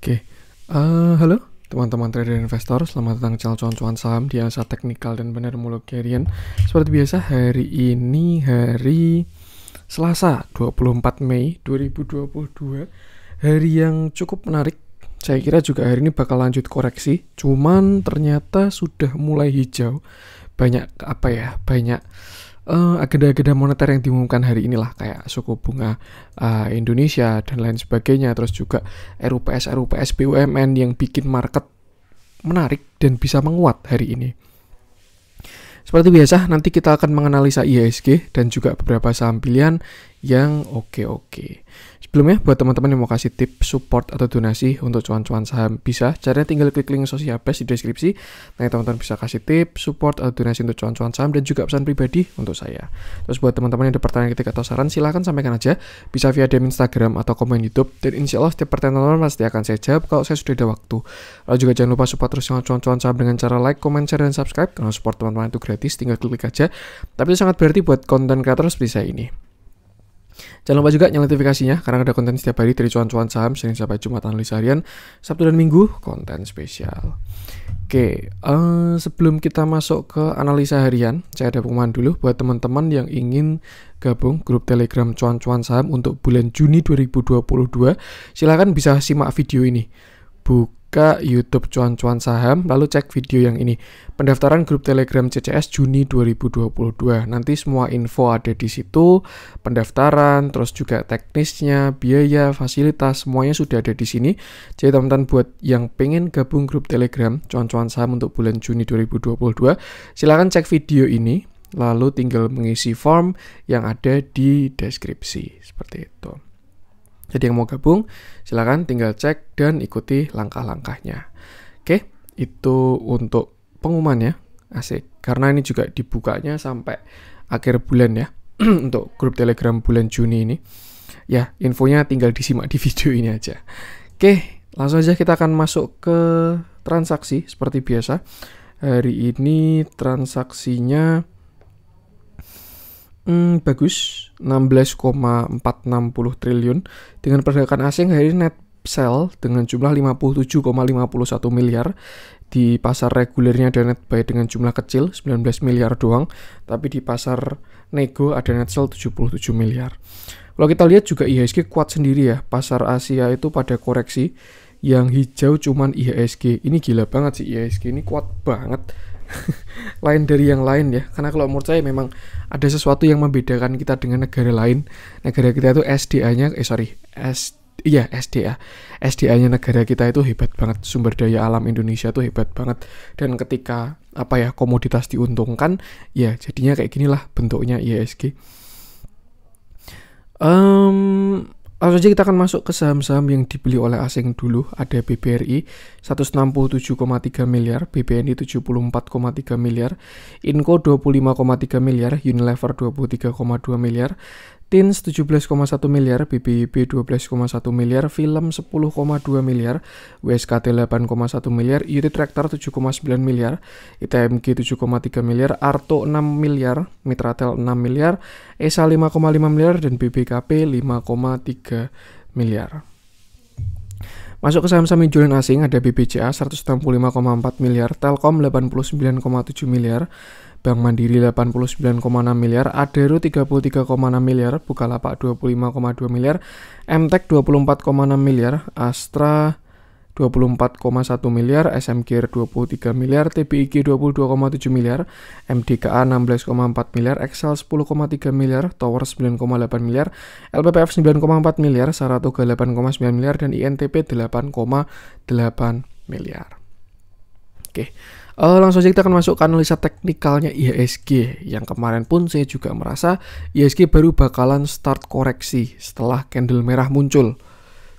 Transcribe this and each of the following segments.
Oke, okay. uh, eh, halo teman-teman trader investor, selamat datang di channel cuan-cuan saham di Asa Teknikal dan Benar Muluk Karian. Seperti biasa, hari ini hari Selasa 24 Mei 2022, hari yang cukup menarik. Saya kira juga hari ini bakal lanjut koreksi, cuman ternyata sudah mulai hijau. Banyak apa ya, banyak agenda eh, agenda-agenda moneter yang diumumkan hari inilah kayak suku bunga uh, Indonesia dan lain sebagainya terus juga RUPS RUPS BUMN yang bikin market menarik dan bisa menguat hari ini. Seperti biasa, nanti kita akan menganalisa IHSG dan juga beberapa saham pilihan yang oke-oke. Sebelumnya, buat teman-teman yang mau kasih tip support atau donasi untuk cuan-cuan saham, bisa. Caranya tinggal klik link sosial best di deskripsi. Nah, teman-teman bisa kasih tip, support, atau donasi untuk cuan-cuan saham, dan juga pesan pribadi untuk saya. Terus buat teman-teman yang ada pertanyaan kritik atau saran, silahkan sampaikan aja. Bisa via DM Instagram atau komen Youtube. Dan insya Allah setiap pertanyaan teman-teman pasti akan saya jawab kalau saya sudah ada waktu. Lalu juga jangan lupa support terus cuan-cuan saham dengan cara like, comment, share, dan subscribe. Karena support teman-teman itu gratis, tinggal klik aja. Tapi itu sangat berarti buat konten kreator seperti saya ini. Jangan lupa juga nyalain notifikasinya karena ada konten setiap hari dari cuan-cuan saham Senin sampai Jumat analisa harian, Sabtu dan Minggu konten spesial. Oke, uh, sebelum kita masuk ke analisa harian, saya ada pengumuman dulu buat teman-teman yang ingin gabung grup Telegram cuan-cuan saham untuk bulan Juni 2022. Silahkan bisa simak video ini. Buku ke YouTube Cuan-Cuan Saham, lalu cek video yang ini. Pendaftaran grup Telegram CCS Juni 2022. Nanti semua info ada di situ, pendaftaran, terus juga teknisnya, biaya, fasilitas, semuanya sudah ada di sini. Jadi teman-teman buat yang pengen gabung grup Telegram Cuan-Cuan Saham untuk bulan Juni 2022, silahkan cek video ini, lalu tinggal mengisi form yang ada di deskripsi. Seperti itu. Jadi yang mau gabung, silahkan tinggal cek dan ikuti langkah-langkahnya. Oke, itu untuk pengumuman ya. Asik. Karena ini juga dibukanya sampai akhir bulan ya. untuk grup Telegram bulan Juni ini. Ya, infonya tinggal disimak di video ini aja. Oke, langsung aja kita akan masuk ke transaksi seperti biasa. Hari ini transaksinya hmm, bagus 16,460 triliun dengan perdagangan asing hari net sell dengan jumlah 57,51 miliar di pasar regulernya ada net buy dengan jumlah kecil 19 miliar doang tapi di pasar nego ada net sell 77 miliar kalau kita lihat juga IHSG kuat sendiri ya pasar Asia itu pada koreksi yang hijau cuman IHSG ini gila banget sih IHSG ini kuat banget lain dari yang lain ya karena kalau menurut saya memang ada sesuatu yang membedakan kita dengan negara lain negara kita itu SDA-nya eh sorry S iya SDA SDA-nya negara kita itu hebat banget sumber daya alam Indonesia itu hebat banget dan ketika apa ya komoditas diuntungkan ya jadinya kayak ginilah bentuknya ISG um, Langsung aja kita akan masuk ke saham-saham yang dibeli oleh asing dulu. Ada BBRI 167,3 miliar, BBNI 74,3 miliar, Inco 25,3 miliar, Unilever 23,2 miliar, Teens 17,1 miliar, BBB 12,1 miliar, film 10,2 miliar, WSKT 8,1 miliar, Yuri Traktor 7,9 miliar, ITMG 7,3 miliar, Arto 6 miliar, Mitratel 6 miliar, ESA 5,5 miliar, dan BBKP 5,3 miliar. Masuk ke saham-saham injuran asing ada BBCA 165,4 miliar, Telkom 89,7 miliar, Bank Mandiri 89,6 miliar, Adero 33,6 miliar, Bukalapak 25,2 miliar, MTEK 24,6 miliar, Astra 24,1 miliar, SMK 23 miliar, TBIG 22,7 miliar, MDKA 16,4 miliar, Excel 10,3 miliar, Tower 9,8 miliar, LPPF 9,4 miliar, Saratoga 8,9 miliar, dan INTP 8,8 miliar. Oke. Okay. Uh, langsung saja kita akan masuk ke analisa teknikalnya IHSG yang kemarin pun saya juga merasa IHSG baru bakalan start koreksi setelah candle merah muncul.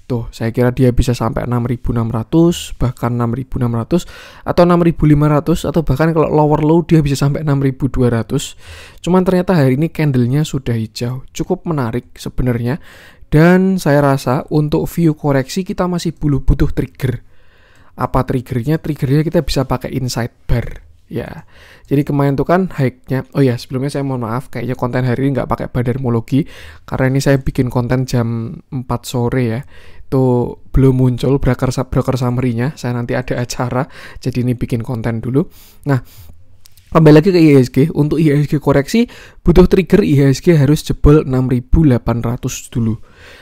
Tuh, saya kira dia bisa sampai 6.600, bahkan 6.600 atau 6.500 atau bahkan kalau lower low dia bisa sampai 6.200. Cuman ternyata hari ini candlenya sudah hijau. Cukup menarik sebenarnya. Dan saya rasa untuk view koreksi kita masih butuh trigger apa triggernya triggernya kita bisa pakai insight bar ya jadi kemarin tuh kan hike-nya oh ya sebelumnya saya mohon maaf kayaknya konten hari ini nggak pakai badermologi karena ini saya bikin konten jam 4 sore ya itu belum muncul broker broker summary-nya saya nanti ada acara jadi ini bikin konten dulu nah Kembali lagi ke IHSG, untuk IHSG koreksi butuh trigger IHSG harus jebol 6800 dulu.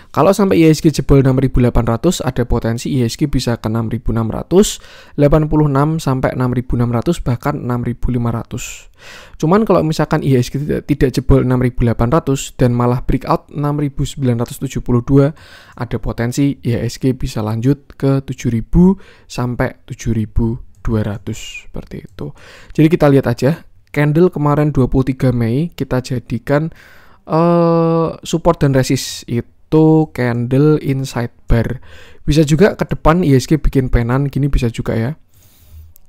Kalau sampai IHSG jebol 6800 ada potensi IHSG bisa ke 6600, 86 sampai 6600 bahkan 6500. Cuman kalau misalkan IHSG tidak, tidak jebol 6800 dan malah breakout 6972 ada potensi IHSG bisa lanjut ke 7000 sampai 7200 seperti itu. Jadi kita lihat aja candle kemarin 23 Mei kita jadikan uh, support dan resist itu Auto Candle Inside Bar. Bisa juga ke depan ISG bikin penan gini bisa juga ya.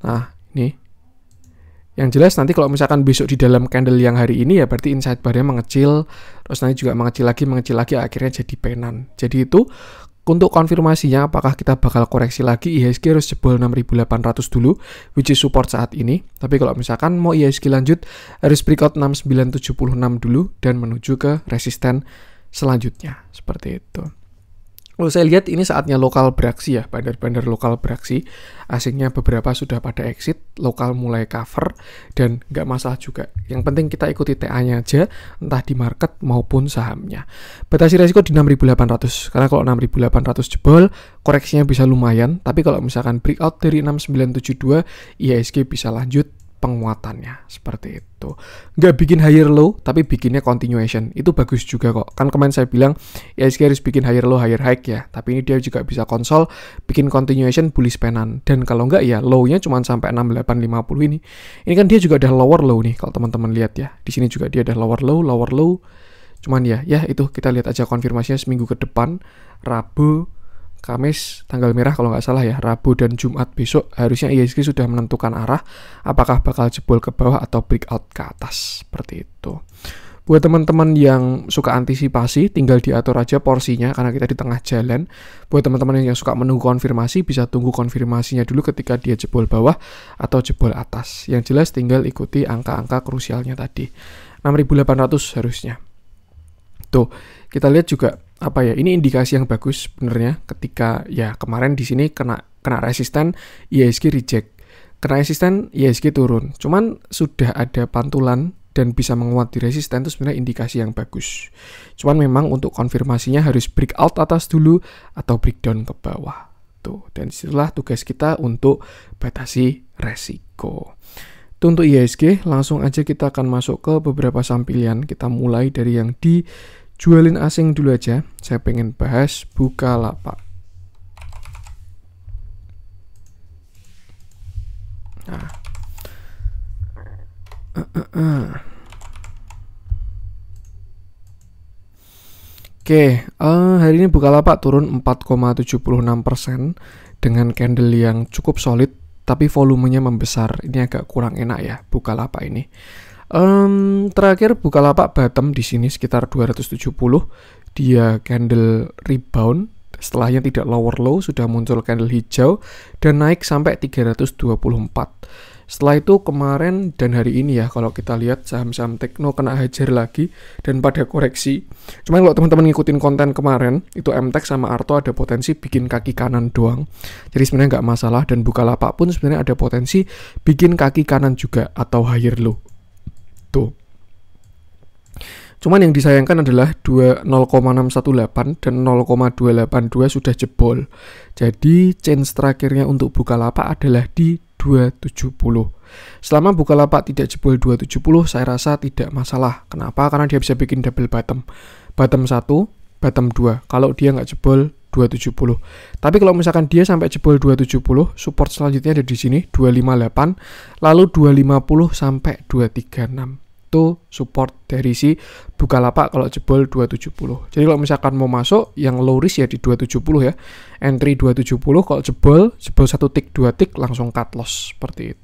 Nah, ini. Yang jelas nanti kalau misalkan besok di dalam candle yang hari ini ya berarti inside bar-nya mengecil, terus nanti juga mengecil lagi, mengecil lagi akhirnya jadi penan. Jadi itu untuk konfirmasinya apakah kita bakal koreksi lagi IHSG harus jebol 6800 dulu which is support saat ini. Tapi kalau misalkan mau IHSG lanjut harus breakout 6976 dulu dan menuju ke resisten selanjutnya seperti itu. Lalu oh, saya lihat ini saatnya lokal beraksi ya, bandar-bandar lokal beraksi. Asingnya beberapa sudah pada exit, lokal mulai cover, dan nggak masalah juga. Yang penting kita ikuti TA-nya aja, entah di market maupun sahamnya. Batasi resiko di 6.800, karena kalau 6.800 jebol, koreksinya bisa lumayan, tapi kalau misalkan breakout dari 6.972, IHSG bisa lanjut penguatannya seperti itu nggak bikin higher low tapi bikinnya continuation itu bagus juga kok kan kemarin saya bilang ya harus bikin higher low higher high ya tapi ini dia juga bisa konsol bikin continuation bullish penan dan kalau nggak ya lownya cuma sampai 6850 ini ini kan dia juga ada lower low nih kalau teman-teman lihat ya di sini juga dia ada lower low lower low cuman ya ya itu kita lihat aja konfirmasinya seminggu ke depan Rabu Kamis tanggal merah kalau nggak salah ya, Rabu dan Jumat besok harusnya IHSG sudah menentukan arah apakah bakal jebol ke bawah atau breakout ke atas, seperti itu. Buat teman-teman yang suka antisipasi, tinggal diatur aja porsinya karena kita di tengah jalan. Buat teman-teman yang suka menunggu konfirmasi, bisa tunggu konfirmasinya dulu ketika dia jebol bawah atau jebol atas. Yang jelas tinggal ikuti angka-angka krusialnya tadi. 6.800 harusnya. Tuh, kita lihat juga apa ya ini indikasi yang bagus sebenarnya ketika ya kemarin di sini kena kena resisten IHSG reject kena resisten IHSG turun cuman sudah ada pantulan dan bisa menguat di resisten itu sebenarnya indikasi yang bagus. Cuman memang untuk konfirmasinya harus break out atas dulu atau breakdown ke bawah. Tuh, dan setelah tugas kita untuk batasi resiko. Itu untuk IHSG, langsung aja kita akan masuk ke beberapa sampilian. Kita mulai dari yang di jualin asing dulu aja. Saya pengen bahas Bukalapak. Nah. Uh, uh, uh. Oke, okay, uh, eh, hari ini Bukalapak turun 4,76% dengan candle yang cukup solid, tapi volumenya membesar. Ini agak kurang enak ya, Bukalapak ini. Um, terakhir lapak bottom di sini sekitar 270. Dia candle rebound setelahnya tidak lower low sudah muncul candle hijau dan naik sampai 324. Setelah itu kemarin dan hari ini ya kalau kita lihat saham-saham Tekno kena hajar lagi dan pada koreksi. Cuma kalau teman-teman ngikutin konten kemarin itu MTEK sama Arto ada potensi bikin kaki kanan doang. Jadi sebenarnya nggak masalah dan buka lapak pun sebenarnya ada potensi bikin kaki kanan juga atau higher low gitu. Cuman yang disayangkan adalah 0,618 dan 0,282 sudah jebol. Jadi change terakhirnya untuk buka Bukalapak adalah di 270. Selama buka Bukalapak tidak jebol 270, saya rasa tidak masalah. Kenapa? Karena dia bisa bikin double bottom. Bottom 1, bottom 2. Kalau dia nggak jebol, 270. Tapi kalau misalkan dia sampai jebol 270, support selanjutnya ada di sini 258, lalu 250 sampai 236. Itu support dari si Bukalapak kalau jebol 270. Jadi kalau misalkan mau masuk yang low risk ya di 270 ya. Entry 270 kalau jebol, jebol satu tick, dua tick langsung cut loss seperti itu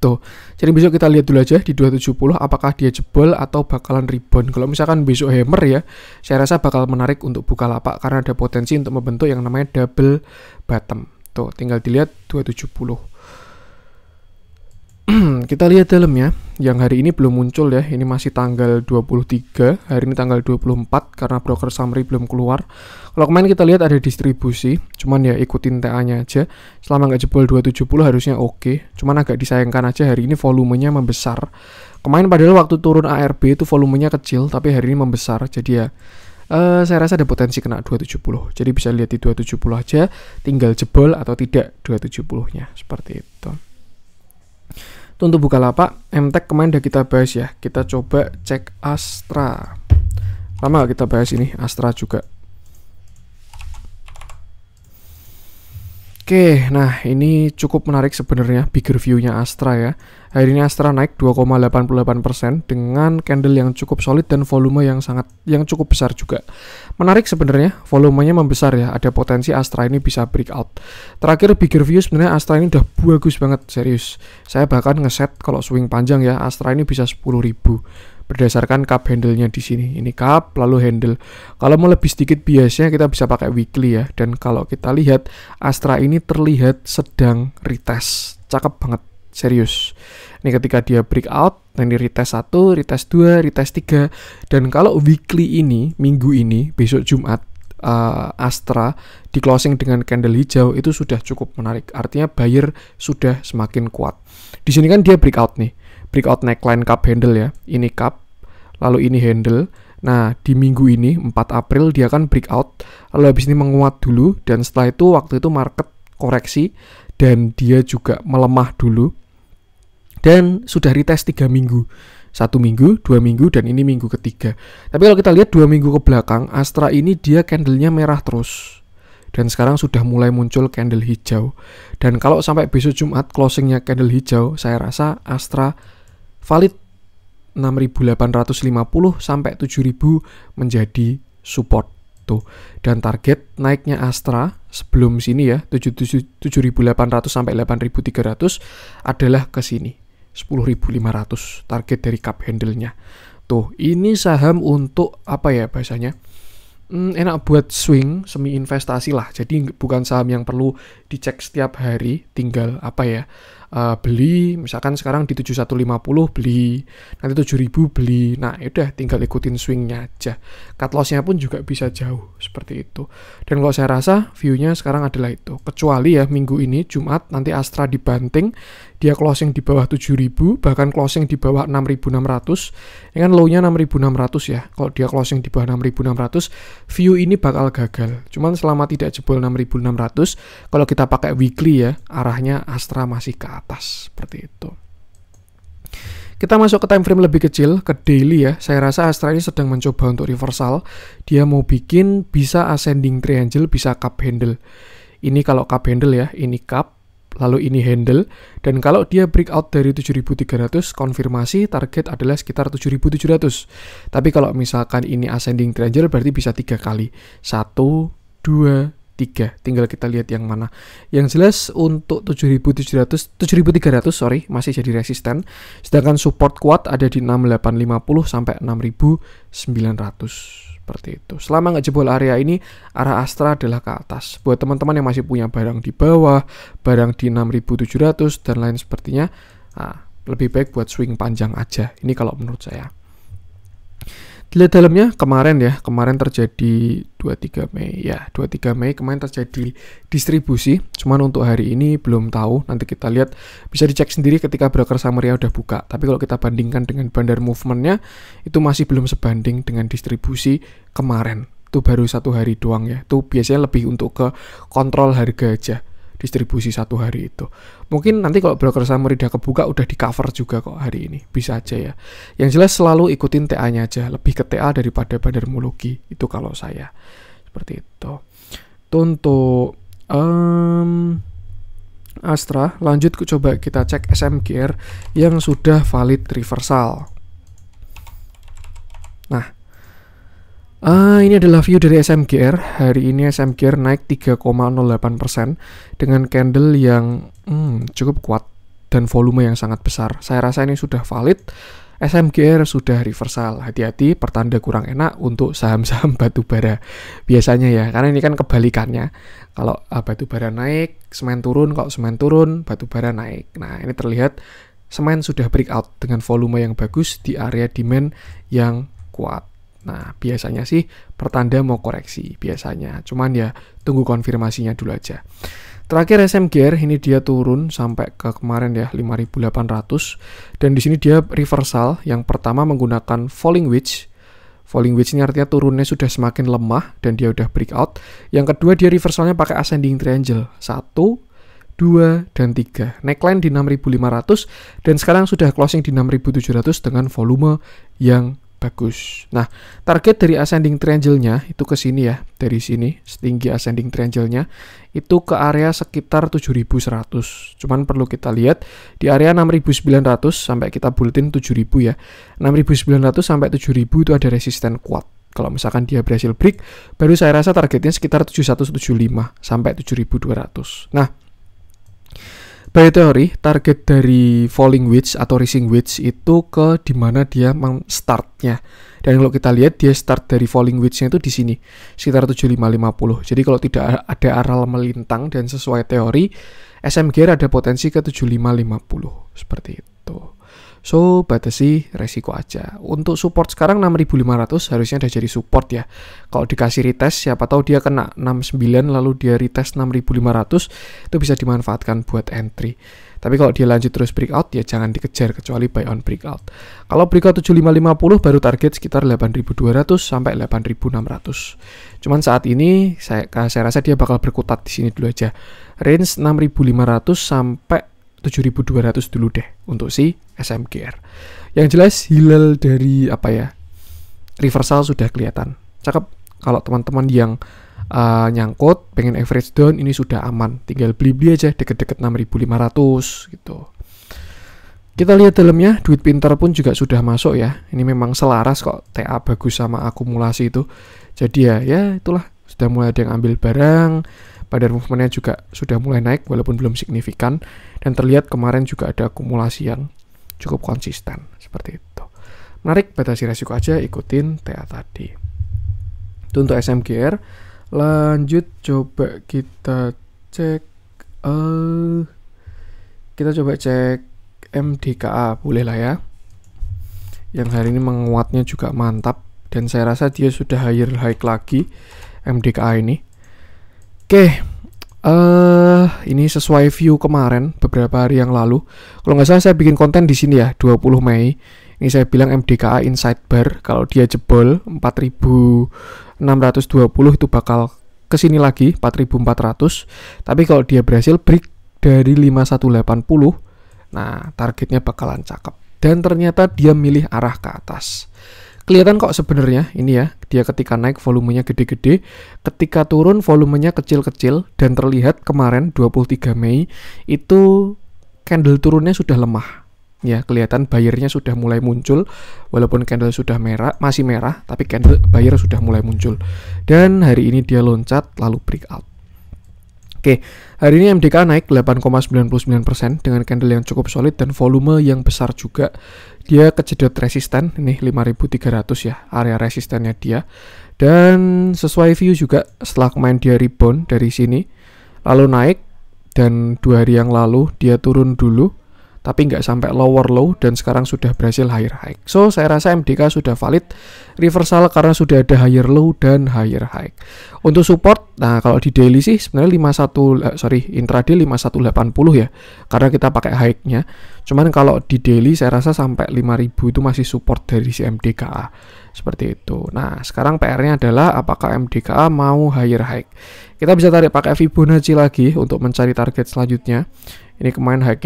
gitu. Jadi besok kita lihat dulu aja di 270 apakah dia jebol atau bakalan rebound. Kalau misalkan besok hammer ya, saya rasa bakal menarik untuk buka lapak karena ada potensi untuk membentuk yang namanya double bottom. Tuh, tinggal dilihat 270. kita lihat dalamnya yang hari ini belum muncul ya ini masih tanggal 23 hari ini tanggal 24 karena broker summary belum keluar kalau kemarin kita lihat ada distribusi cuman ya ikutin TA nya aja selama nggak jebol 270 harusnya oke okay. cuman agak disayangkan aja hari ini volumenya membesar kemarin padahal waktu turun ARB itu volumenya kecil tapi hari ini membesar jadi ya Uh, saya rasa ada potensi kena 270 jadi bisa lihat di 270 aja tinggal jebol atau tidak 270 nya seperti itu untuk lapak, MTK e kemarin udah kita bahas ya. Kita coba cek Astra. Lama kita bahas ini, Astra juga. Oke, nah ini cukup menarik sebenarnya big view nya Astra ya. Hari ini Astra naik 2,88% dengan candle yang cukup solid dan volume yang sangat yang cukup besar juga. Menarik sebenarnya, volumenya membesar ya. Ada potensi Astra ini bisa breakout. Terakhir big review sebenarnya Astra ini udah bagus banget, serius. Saya bahkan ngeset kalau swing panjang ya, Astra ini bisa 10.000 berdasarkan cup handle-nya di sini. Ini cup, lalu handle. Kalau mau lebih sedikit biasanya kita bisa pakai weekly ya. Dan kalau kita lihat, Astra ini terlihat sedang retest. Cakep banget, serius. Ini ketika dia breakout, nah ini retest 1, retest 2, retest 3. Dan kalau weekly ini, minggu ini, besok Jumat, uh, Astra di closing dengan candle hijau itu sudah cukup menarik. Artinya buyer sudah semakin kuat. Di sini kan dia breakout nih breakout neckline cup handle ya. Ini cup, lalu ini handle. Nah, di minggu ini 4 April dia akan breakout, lalu habis ini menguat dulu dan setelah itu waktu itu market koreksi dan dia juga melemah dulu. Dan sudah retest 3 minggu. Satu minggu, dua minggu, dan ini minggu ketiga. Tapi kalau kita lihat dua minggu ke belakang, Astra ini dia candlenya merah terus dan sekarang sudah mulai muncul candle hijau. Dan kalau sampai besok Jumat closingnya candle hijau, saya rasa Astra valid 6.850 sampai 7.000 menjadi support tuh. Dan target naiknya Astra sebelum sini ya 7.800 sampai 8.300 adalah ke sini 10.500 target dari cup handle-nya. Tuh, ini saham untuk apa ya bahasanya? Hmm, enak buat swing semi investasi lah. Jadi bukan saham yang perlu dicek setiap hari, tinggal apa ya? uh, beli misalkan sekarang di 7150 beli nanti 7000 beli nah ya udah tinggal ikutin swingnya aja cut lossnya pun juga bisa jauh seperti itu dan kalau saya rasa viewnya sekarang adalah itu kecuali ya minggu ini Jumat nanti Astra dibanting dia closing di bawah 7000 bahkan closing di bawah 6600 ini kan low-nya 6600 ya kalau dia closing di bawah 6600 view ini bakal gagal cuman selama tidak jebol 6600 kalau kita pakai weekly ya arahnya Astra masih ke atas seperti itu kita masuk ke time frame lebih kecil, ke daily ya. Saya rasa Astra ini sedang mencoba untuk reversal. Dia mau bikin bisa ascending triangle, bisa cup handle. Ini kalau cup handle ya, ini cup, lalu ini handle, dan kalau dia breakout dari 7300, konfirmasi target adalah sekitar 7700. Tapi kalau misalkan ini ascending triangle, berarti bisa tiga kali. Satu, dua, tiga. Tinggal kita lihat yang mana. Yang jelas untuk 7700, 7300 sorry, masih jadi resisten. Sedangkan support kuat ada di 6850 sampai 6900 seperti itu. Selama nggak jebol area ini, arah Astra adalah ke atas. Buat teman-teman yang masih punya barang di bawah, barang di 6700 dan lain sepertinya, nah, lebih baik buat swing panjang aja. Ini kalau menurut saya. Dilihat dalamnya kemarin ya, kemarin terjadi 23 Mei ya, 23 Mei kemarin terjadi distribusi, cuman untuk hari ini belum tahu, nanti kita lihat bisa dicek sendiri ketika broker Samaria udah buka. Tapi kalau kita bandingkan dengan bandar movementnya, itu masih belum sebanding dengan distribusi kemarin. Itu baru satu hari doang ya, itu biasanya lebih untuk ke kontrol harga aja distribusi satu hari itu. Mungkin nanti kalau broker summary udah kebuka udah di cover juga kok hari ini, bisa aja ya. Yang jelas selalu ikutin TA-nya aja, lebih ke TA daripada mulugi. itu kalau saya seperti itu. Itu untuk um, Astra, lanjut coba kita cek SMGR yang sudah valid reversal. Uh, ini adalah view dari SMGR. Hari ini SMGR naik 3,08% dengan candle yang hmm, cukup kuat dan volume yang sangat besar. Saya rasa ini sudah valid. SMGR sudah reversal. Hati-hati, pertanda kurang enak untuk saham-saham batubara. Biasanya ya, karena ini kan kebalikannya. Kalau uh, batubara naik, semen turun. Kalau semen turun, batubara naik. Nah, ini terlihat semen sudah breakout dengan volume yang bagus di area demand yang kuat. Nah, biasanya sih pertanda mau koreksi, biasanya. Cuman ya tunggu konfirmasinya dulu aja. Terakhir SMGR ini dia turun sampai ke kemarin ya 5800 dan di sini dia reversal yang pertama menggunakan falling wedge. Falling wedge ini artinya turunnya sudah semakin lemah dan dia udah breakout. Yang kedua dia reversalnya pakai ascending triangle. 1 2 dan 3. Neckline di 6500 dan sekarang sudah closing di 6700 dengan volume yang bagus. Nah, target dari ascending triangle-nya itu ke sini ya, dari sini, setinggi ascending triangle-nya itu ke area sekitar 7100. Cuman perlu kita lihat di area 6900 sampai kita bulletin 7000 ya. 6900 sampai 7000 itu ada resisten kuat. Kalau misalkan dia berhasil break, baru saya rasa targetnya sekitar 7175 sampai 7200. Nah, By teori, target dari falling wedge atau rising wedge itu ke dimana dia startnya. Dan kalau kita lihat, dia start dari falling wedge-nya itu di sini, sekitar 7550. Jadi kalau tidak ada aral melintang dan sesuai teori, SMG ada potensi ke 7550. Seperti itu. So, batasi resiko aja. Untuk support sekarang 6500 harusnya udah jadi support ya. Kalau dikasih retest, siapa tahu dia kena 69 lalu dia retest 6500, itu bisa dimanfaatkan buat entry. Tapi kalau dia lanjut terus breakout, ya jangan dikejar kecuali buy on breakout. Kalau breakout 7550 baru target sekitar 8200 sampai 8600. Cuman saat ini saya saya rasa dia bakal berkutat di sini dulu aja. Range 6500 sampai 7200 dulu deh untuk si SMGR. Yang jelas hilal dari apa ya? Reversal sudah kelihatan. Cakep. Kalau teman-teman yang uh, nyangkut pengen average down ini sudah aman. Tinggal beli-beli aja deket-deket 6500 gitu. Kita lihat dalamnya, duit pinter pun juga sudah masuk ya. Ini memang selaras kok TA bagus sama akumulasi itu. Jadi ya, ya itulah sudah mulai ada yang ambil barang, Pada movementnya juga sudah mulai naik walaupun belum signifikan dan terlihat kemarin juga ada akumulasi yang cukup konsisten seperti itu. Menarik batasi resiko aja ikutin TA tadi. Itu untuk SMGR. Lanjut coba kita cek uh, kita coba cek MDKA boleh lah ya. Yang hari ini menguatnya juga mantap dan saya rasa dia sudah higher high lagi MDKA ini. Oke, Uh, ini sesuai view kemarin beberapa hari yang lalu. Kalau nggak salah saya bikin konten di sini ya 20 Mei. Ini saya bilang MDKA inside Bar kalau dia jebol 4620 itu bakal ke sini lagi 4400. Tapi kalau dia berhasil break dari 5180, nah targetnya bakalan cakep. Dan ternyata dia milih arah ke atas kelihatan kok sebenarnya ini ya dia ketika naik volumenya gede-gede ketika turun volumenya kecil-kecil dan terlihat kemarin 23 Mei itu candle turunnya sudah lemah ya kelihatan bayarnya sudah mulai muncul walaupun candle sudah merah masih merah tapi candle bayar sudah mulai muncul dan hari ini dia loncat lalu break out. Oke, hari ini MDK naik 8,99% dengan candle yang cukup solid dan volume yang besar juga. Dia kejedot resisten, ini 5300 ya, area resistennya dia. Dan sesuai view juga setelah kemarin dia rebound dari sini, lalu naik, dan dua hari yang lalu dia turun dulu, tapi nggak sampai lower low dan sekarang sudah berhasil higher high. So saya rasa MDK sudah valid reversal karena sudah ada higher low dan higher high. Untuk support, nah kalau di daily sih sebenarnya 51 eh, sorry intraday 5180 ya karena kita pakai high-nya. Cuman kalau di daily saya rasa sampai 5000 itu masih support dari si MDKA. Seperti itu. Nah, sekarang PR-nya adalah apakah MDKA mau higher high. Kita bisa tarik pakai Fibonacci lagi untuk mencari target selanjutnya ini kemarin lima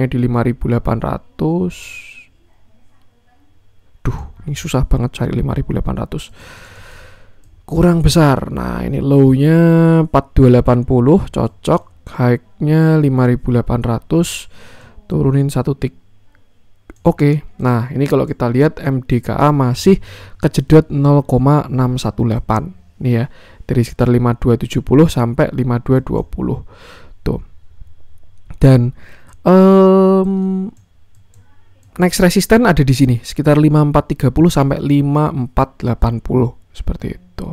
nya di 5800 duh ini susah banget cari 5800 kurang besar nah ini low-nya 4280 cocok ribu nya 5800 turunin satu tick Oke, nah ini kalau kita lihat MDKA masih kejedot 0,618 nih ya dari sekitar 5270 sampai 5220 tuh dan Um, next resisten ada di sini sekitar 5430 sampai 5480 seperti itu.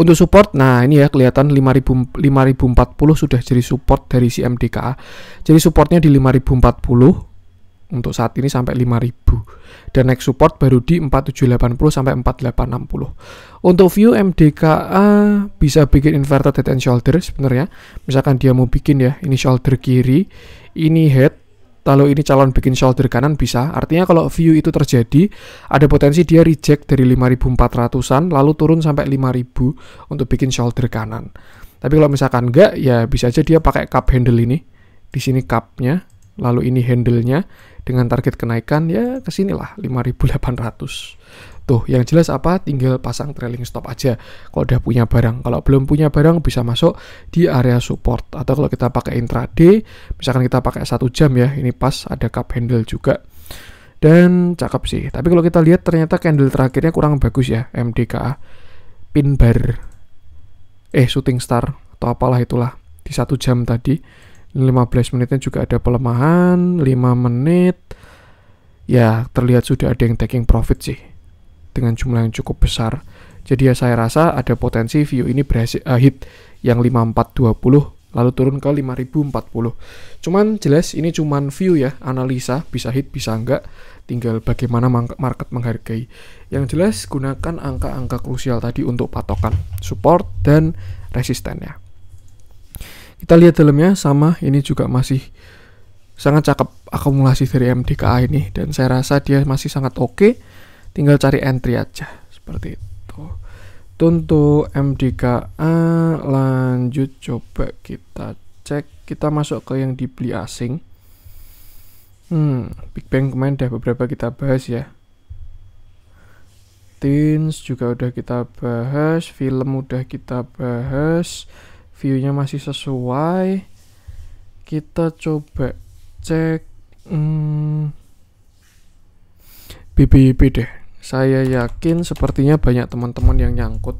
Untuk support, nah ini ya kelihatan 5000 5040 sudah jadi support dari si Jadi supportnya di 5040 untuk saat ini sampai 5000 dan next support baru di 4780 sampai 4860. Untuk view MDKA bisa bikin inverted head and shoulder sebenarnya. Misalkan dia mau bikin ya, ini shoulder kiri, ini head, lalu ini calon bikin shoulder kanan bisa. Artinya kalau view itu terjadi, ada potensi dia reject dari 5400-an lalu turun sampai 5000 untuk bikin shoulder kanan. Tapi kalau misalkan enggak, ya bisa aja dia pakai cup handle ini. Di sini cupnya, lalu ini handle-nya dengan target kenaikan ya ke sinilah 5800. Tuh, yang jelas apa? Tinggal pasang trailing stop aja kalau udah punya barang. Kalau belum punya barang bisa masuk di area support atau kalau kita pakai intraday, misalkan kita pakai satu jam ya, ini pas ada cup handle juga dan cakep sih. Tapi kalau kita lihat ternyata candle terakhirnya kurang bagus ya, MDK Pin bar, eh shooting star atau apalah itulah di satu jam tadi. 15 menitnya juga ada pelemahan, 5 menit. Ya, terlihat sudah ada yang taking profit sih dengan jumlah yang cukup besar. Jadi ya saya rasa ada potensi view ini berhasil uh, hit yang 5420 lalu turun ke 5040. Cuman jelas ini cuman view ya, analisa bisa hit bisa enggak tinggal bagaimana market menghargai. Yang jelas gunakan angka-angka krusial tadi untuk patokan support dan resistennya. Kita lihat dalamnya sama ini juga masih sangat cakep akumulasi dari MDKA ini dan saya rasa dia masih sangat oke. Okay tinggal cari entry aja seperti itu untuk MDKA lanjut coba kita cek kita masuk ke yang dibeli asing hmm Big Bang kemarin udah beberapa kita bahas ya Teens juga udah kita bahas film udah kita bahas viewnya masih sesuai kita coba cek hmm, BBB deh saya yakin sepertinya banyak teman-teman yang nyangkut.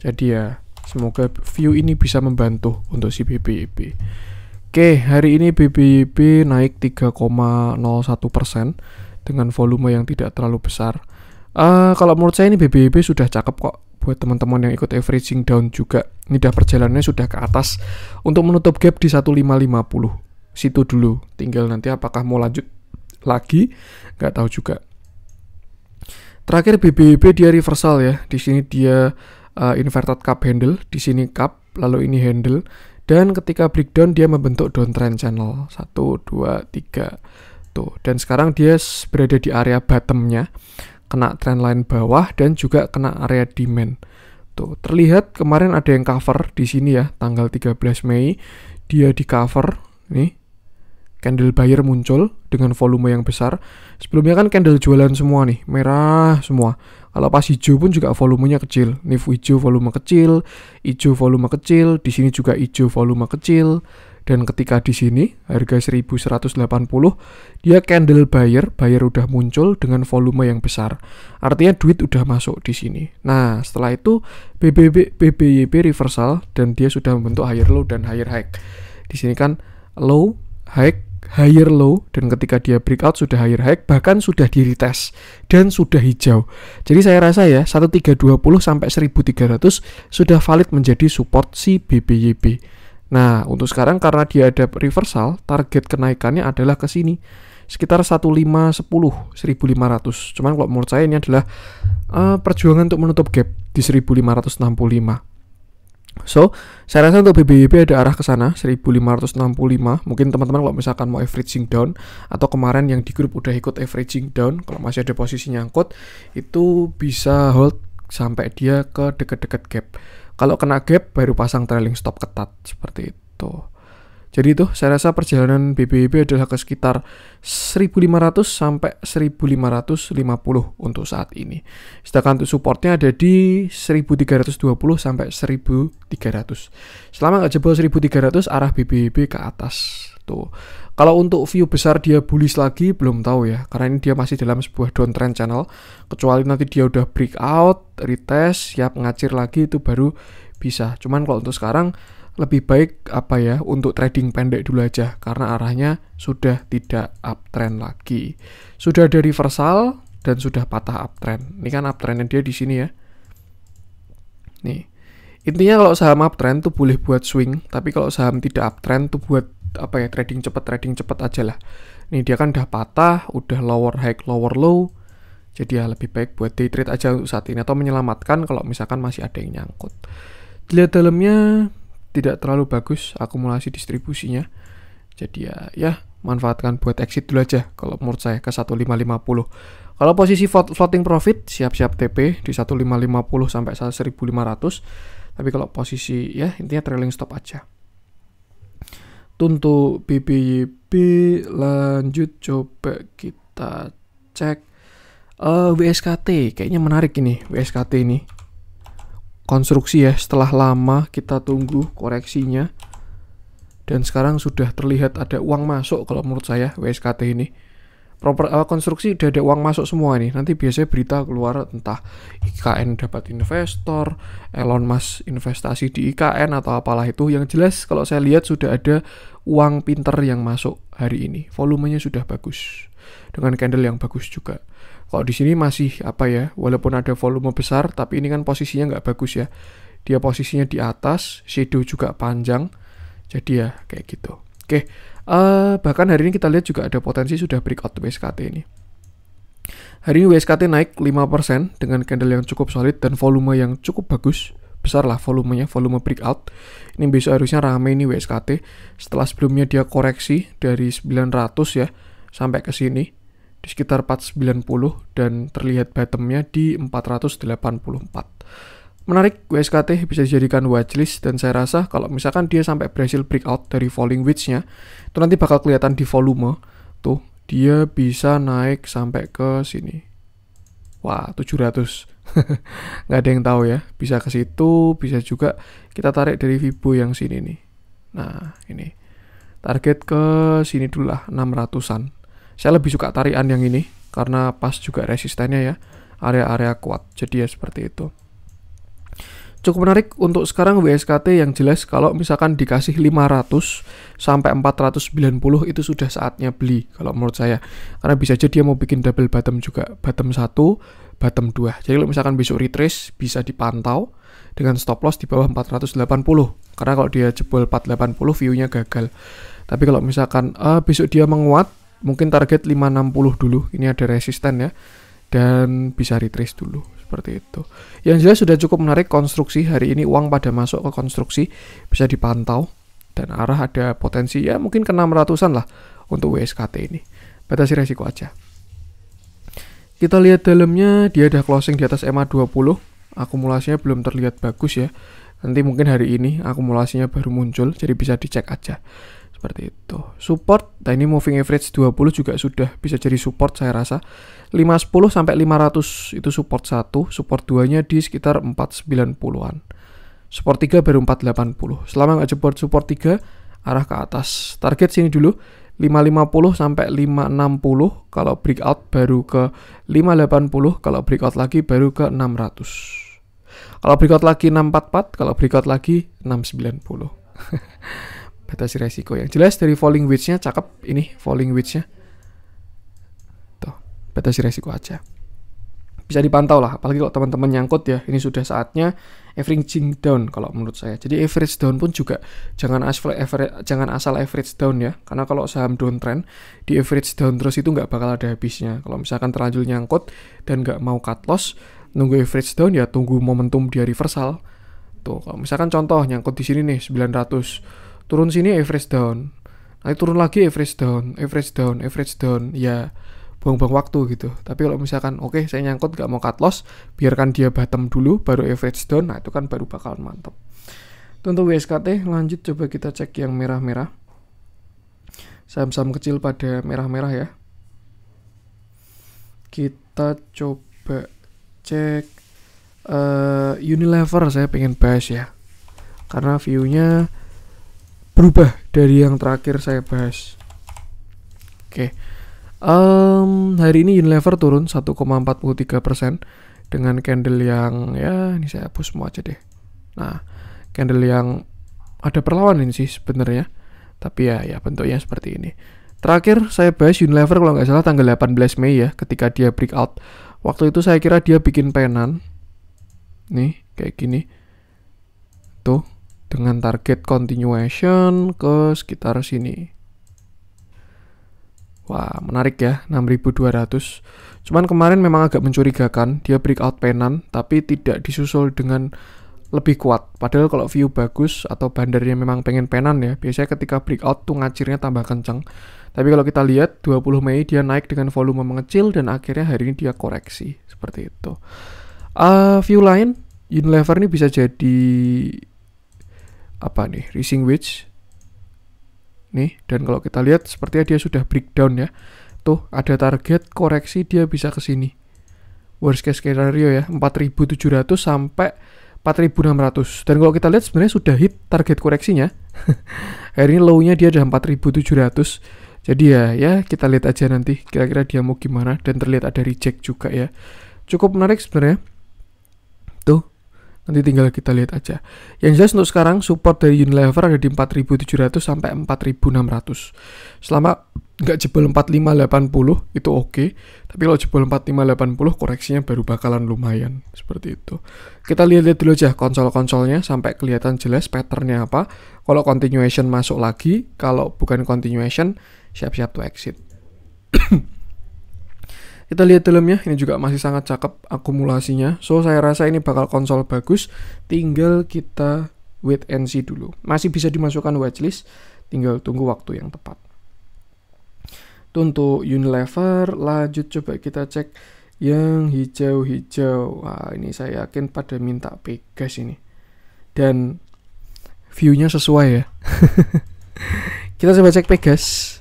Jadi ya, semoga view ini bisa membantu untuk si BBIB. Oke, hari ini BBIB naik 3,01% dengan volume yang tidak terlalu besar. Uh, kalau menurut saya ini BBIB sudah cakep kok buat teman-teman yang ikut averaging down juga. Ini dah perjalanannya sudah ke atas untuk menutup gap di 1550. Situ dulu, tinggal nanti apakah mau lanjut lagi, nggak tahu juga. Terakhir BBB dia reversal ya. Di sini dia uh, inverted cup handle, di sini cup, lalu ini handle. Dan ketika breakdown dia membentuk downtrend channel 1 2 3. Tuh, dan sekarang dia berada di area bottomnya kena trendline bawah dan juga kena area demand. Tuh, terlihat kemarin ada yang cover di sini ya, tanggal 13 Mei dia di cover nih candle buyer muncul dengan volume yang besar. Sebelumnya kan candle jualan semua nih, merah semua. Kalau pas hijau pun juga volumenya kecil. Nif hijau volume kecil, hijau volume kecil, di sini juga hijau volume kecil. Dan ketika di sini harga 1180, dia candle buyer, buyer udah muncul dengan volume yang besar. Artinya duit udah masuk di sini. Nah, setelah itu BBB, BBYB reversal dan dia sudah membentuk higher low dan higher high. Di sini kan low, high, higher low dan ketika dia breakout sudah higher high bahkan sudah di retest dan sudah hijau. Jadi saya rasa ya 1320 sampai 1300 sudah valid menjadi support si BBYB. Nah, untuk sekarang karena dia ada reversal, target kenaikannya adalah ke sini sekitar 1510 1500. Cuman kalau menurut saya ini adalah uh, perjuangan untuk menutup gap di 1565. So, saya rasa untuk BBYB ada arah ke sana 1565. Mungkin teman-teman kalau misalkan mau averaging down atau kemarin yang di grup udah ikut averaging down, kalau masih ada posisi nyangkut itu bisa hold sampai dia ke dekat-dekat gap. Kalau kena gap baru pasang trailing stop ketat seperti itu. Jadi itu saya rasa perjalanan BBB adalah ke sekitar 1500 sampai 1550 untuk saat ini. Sedangkan untuk supportnya ada di 1320 sampai 1300. Selama nggak jebol 1300 arah BBB ke atas. Tuh. Kalau untuk view besar dia bullish lagi belum tahu ya karena ini dia masih dalam sebuah downtrend channel. Kecuali nanti dia udah breakout, retest, siap ngacir lagi itu baru bisa. Cuman kalau untuk sekarang lebih baik apa ya untuk trading pendek dulu aja karena arahnya sudah tidak uptrend lagi. Sudah ada reversal dan sudah patah uptrend. Ini kan uptrendnya dia di sini ya. Nih. Intinya kalau saham uptrend tuh boleh buat swing, tapi kalau saham tidak uptrend tuh buat apa ya trading cepat trading cepat aja lah. Nih dia kan udah patah, udah lower high, lower low. Jadi ya lebih baik buat day trade aja untuk saat ini atau menyelamatkan kalau misalkan masih ada yang nyangkut. Dilihat dalamnya tidak terlalu bagus akumulasi distribusinya. Jadi ya, ya manfaatkan buat exit dulu aja kalau menurut saya ke 1550. Kalau posisi floating profit siap-siap TP di 1550 sampai 1500. Tapi kalau posisi ya intinya trailing stop aja. Untuk BBYB lanjut coba kita cek uh, eh, WSKT kayaknya menarik ini WSKT ini konstruksi ya setelah lama kita tunggu koreksinya dan sekarang sudah terlihat ada uang masuk kalau menurut saya WSKT ini proper uh, konstruksi udah ada uang masuk semua nih nanti biasanya berita keluar entah IKN dapat investor Elon Musk investasi di IKN atau apalah itu yang jelas kalau saya lihat sudah ada uang pinter yang masuk hari ini volumenya sudah bagus dengan candle yang bagus juga kalau di sini masih apa ya, walaupun ada volume besar, tapi ini kan posisinya nggak bagus ya. Dia posisinya di atas, shadow juga panjang, jadi ya kayak gitu. Oke, uh, bahkan hari ini kita lihat juga ada potensi sudah breakout WSKT ini. Hari ini WSKT naik 5% dengan candle yang cukup solid dan volume yang cukup bagus. Besar lah volumenya, volume breakout. Ini besok harusnya rame ini WSKT. Setelah sebelumnya dia koreksi dari 900 ya sampai ke sini di sekitar 490 dan terlihat bottomnya di 484. Menarik, WSKT bisa dijadikan watchlist dan saya rasa kalau misalkan dia sampai berhasil breakout dari falling wedge-nya, itu nanti bakal kelihatan di volume. Tuh, dia bisa naik sampai ke sini. Wah, 700. Nggak ada yang tahu ya. Bisa ke situ, bisa juga kita tarik dari Vibo yang sini nih. Nah, ini. Target ke sini dulu lah, 600-an. Saya lebih suka tarian yang ini karena pas juga resistennya ya, area-area kuat. Jadi ya seperti itu. Cukup menarik untuk sekarang WSKT yang jelas kalau misalkan dikasih 500 sampai 490 itu sudah saatnya beli kalau menurut saya. Karena bisa jadi dia mau bikin double bottom juga, bottom 1, bottom 2. Jadi kalau misalkan besok retrace bisa dipantau dengan stop loss di bawah 480. Karena kalau dia jebol 480 view-nya gagal. Tapi kalau misalkan uh, besok dia menguat mungkin target 560 dulu ini ada resisten ya dan bisa retrace dulu seperti itu yang jelas sudah cukup menarik konstruksi hari ini uang pada masuk ke konstruksi bisa dipantau dan arah ada potensi ya mungkin ke 600an lah untuk WSKT ini batasi resiko aja kita lihat dalamnya dia ada closing di atas ma 20 akumulasinya belum terlihat bagus ya nanti mungkin hari ini akumulasinya baru muncul jadi bisa dicek aja seperti itu support nah ini moving average 20 juga sudah bisa jadi support saya rasa 510 sampai 500 itu support 1 support 2 nya di sekitar 490an support 3 baru 480 selama nggak jebol support 3 arah ke atas target sini dulu 550 sampai 560 kalau breakout baru ke 580 kalau breakout lagi baru ke 600 kalau breakout lagi 644 kalau breakout lagi 690 batasi resiko yang jelas dari falling wedge cakep ini falling wedge tuh batasi resiko aja bisa dipantau lah apalagi kalau teman-teman nyangkut ya ini sudah saatnya averaging down kalau menurut saya jadi average down pun juga jangan asal average, jangan asal average down ya karena kalau saham downtrend di average down terus itu nggak bakal ada habisnya kalau misalkan terlanjur nyangkut dan nggak mau cut loss nunggu average down ya tunggu momentum dia reversal tuh kalau misalkan contoh nyangkut di sini nih 900 turun sini average down nanti turun lagi average down average down average down ya buang-buang waktu gitu tapi kalau misalkan oke okay, saya nyangkut gak mau cut loss biarkan dia bottom dulu baru average down nah itu kan baru bakalan mantap untuk WSKT lanjut coba kita cek yang merah-merah saham-saham kecil pada merah-merah ya kita coba cek uh, Unilever saya pengen bahas ya karena view-nya berubah dari yang terakhir saya bahas. Oke. Um, hari ini Unilever turun 1,43 dengan candle yang ya ini saya hapus semua aja deh. Nah, candle yang ada perlawanan sih sebenarnya, tapi ya ya bentuknya seperti ini. Terakhir saya bahas Unilever kalau nggak salah tanggal 18 Mei ya, ketika dia breakout. Waktu itu saya kira dia bikin penan, nih kayak gini, tuh dengan target continuation ke sekitar sini. Wah, menarik ya, 6200. Cuman kemarin memang agak mencurigakan, dia breakout penan, tapi tidak disusul dengan lebih kuat. Padahal kalau view bagus atau bandarnya memang pengen penan ya, biasanya ketika breakout tuh ngacirnya tambah kenceng. Tapi kalau kita lihat, 20 Mei dia naik dengan volume mengecil dan akhirnya hari ini dia koreksi, seperti itu. Uh, view lain, Unilever ini bisa jadi apa nih Rising wedge nih dan kalau kita lihat sepertinya dia sudah breakdown ya tuh ada target koreksi dia bisa ke sini worst case scenario ya 4700 sampai 4600 dan kalau kita lihat sebenarnya sudah hit target koreksinya hari ini low-nya dia ada 4700 jadi ya ya kita lihat aja nanti kira-kira dia mau gimana dan terlihat ada reject juga ya cukup menarik sebenarnya Nanti tinggal kita lihat aja. Yang jelas untuk sekarang support dari Unilever ada di 4700 sampai 4600. Selama nggak jebol 4580 itu oke, okay. tapi kalau jebol 4580 koreksinya baru bakalan lumayan seperti itu. Kita lihat-lihat dulu aja konsol-konsolnya sampai kelihatan jelas patternnya apa. Kalau continuation masuk lagi, kalau bukan continuation siap-siap to exit. Kita lihat dalamnya, ini juga masih sangat cakep akumulasinya. So, saya rasa ini bakal konsol bagus. Tinggal kita wait and see dulu. Masih bisa dimasukkan watchlist, tinggal tunggu waktu yang tepat. Itu untuk Unilever, lanjut coba kita cek yang hijau-hijau. Wah, ini saya yakin pada minta Pegas ini. Dan view-nya sesuai ya. kita coba cek Pegas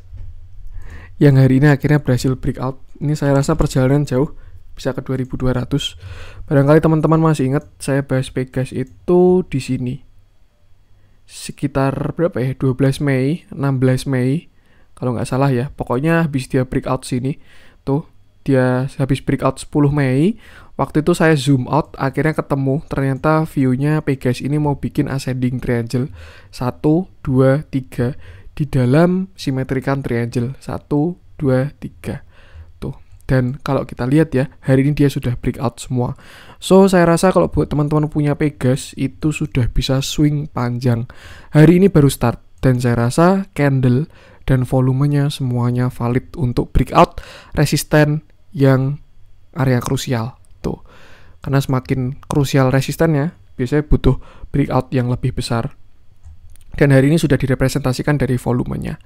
yang hari ini akhirnya berhasil breakout ini saya rasa perjalanan jauh bisa ke 2200. Barangkali teman-teman masih ingat saya bahas pegas itu di sini. Sekitar berapa ya? 12 Mei, 16 Mei. Kalau nggak salah ya. Pokoknya habis dia breakout sini. Tuh, dia habis breakout 10 Mei. Waktu itu saya zoom out, akhirnya ketemu. Ternyata viewnya nya ini mau bikin ascending triangle. 1, 2, 3. Di dalam simetrikan triangle. 1, 2, 3 dan kalau kita lihat ya, hari ini dia sudah breakout semua. So, saya rasa kalau buat teman-teman punya Pegas, itu sudah bisa swing panjang. Hari ini baru start, dan saya rasa candle dan volumenya semuanya valid untuk breakout resisten yang area krusial. Tuh. Karena semakin krusial resistennya, biasanya butuh breakout yang lebih besar dan hari ini sudah direpresentasikan dari volumenya.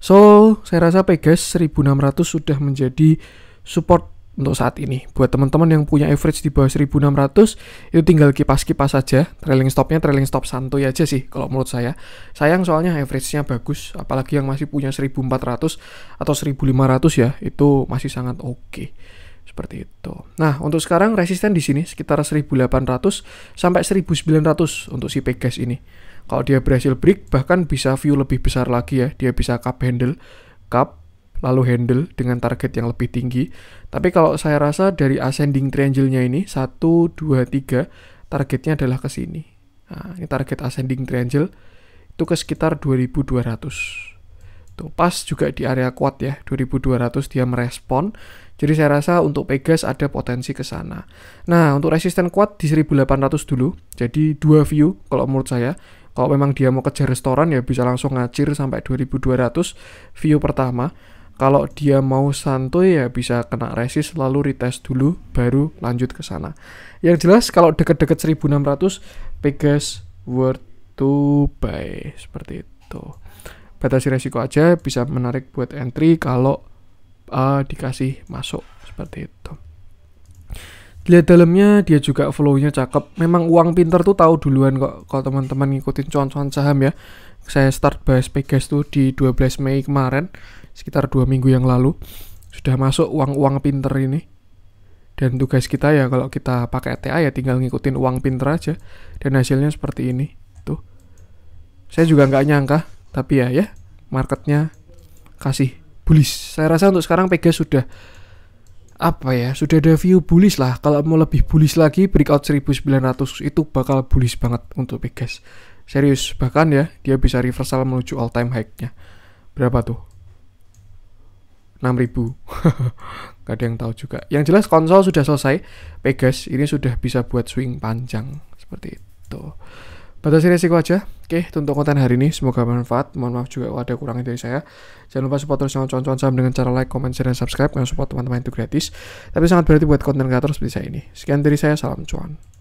So, saya rasa Pegas 1600 sudah menjadi support untuk saat ini. Buat teman-teman yang punya average di bawah 1600, itu tinggal kipas-kipas saja. Trailing stopnya trailing stop santuy aja sih kalau menurut saya. Sayang soalnya average-nya bagus, apalagi yang masih punya 1400 atau 1500 ya, itu masih sangat oke. Okay. Seperti itu. Nah, untuk sekarang resisten di sini sekitar 1800 sampai 1900 untuk si Pegas ini. Kalau dia berhasil break, bahkan bisa view lebih besar lagi ya. Dia bisa cup handle, cup, lalu handle dengan target yang lebih tinggi. Tapi kalau saya rasa dari ascending triangle-nya ini 1 2 3 targetnya adalah ke sini. Nah, ini target ascending triangle itu ke sekitar 2200. Tuh, pas juga di area kuat ya, 2200 dia merespon. Jadi saya rasa untuk Pegas ada potensi ke sana. Nah, untuk resisten kuat di 1800 dulu. Jadi dua view kalau menurut saya. Kalau memang dia mau kejar restoran ya bisa langsung ngacir sampai 2200 view pertama kalau dia mau santuy ya bisa kena resist lalu retest dulu baru lanjut ke sana. Yang jelas kalau deket-deket 1600 Pegas worth to buy seperti itu. Batasi resiko aja bisa menarik buat entry kalau uh, dikasih masuk seperti itu. Lihat dalamnya dia juga flow-nya cakep. Memang uang pinter tuh tahu duluan kok kalau teman-teman ngikutin cuan-cuan saham ya. Saya start bahas Pegas tuh di 12 Mei kemarin sekitar dua minggu yang lalu sudah masuk uang-uang pinter ini dan tugas kita ya kalau kita pakai ETA ya tinggal ngikutin uang pinter aja dan hasilnya seperti ini tuh saya juga nggak nyangka tapi ya ya marketnya kasih bullish saya rasa untuk sekarang Pegas sudah apa ya sudah ada view bullish lah kalau mau lebih bullish lagi breakout 1900 itu bakal bullish banget untuk Pegas serius bahkan ya dia bisa reversal menuju all time high-nya berapa tuh 6000 Gak ada yang tahu juga Yang jelas konsol sudah selesai Pegas ini sudah bisa buat swing panjang Seperti itu Batasi resiko aja Oke, untuk konten hari ini semoga bermanfaat. Mohon maaf juga kalau ada kurangnya dari saya. Jangan lupa support terus channel cuan saham dengan cara like, comment, share, dan subscribe. Karena support teman-teman itu gratis. Tapi sangat berarti buat konten kreator seperti saya ini. Sekian dari saya, salam cuan.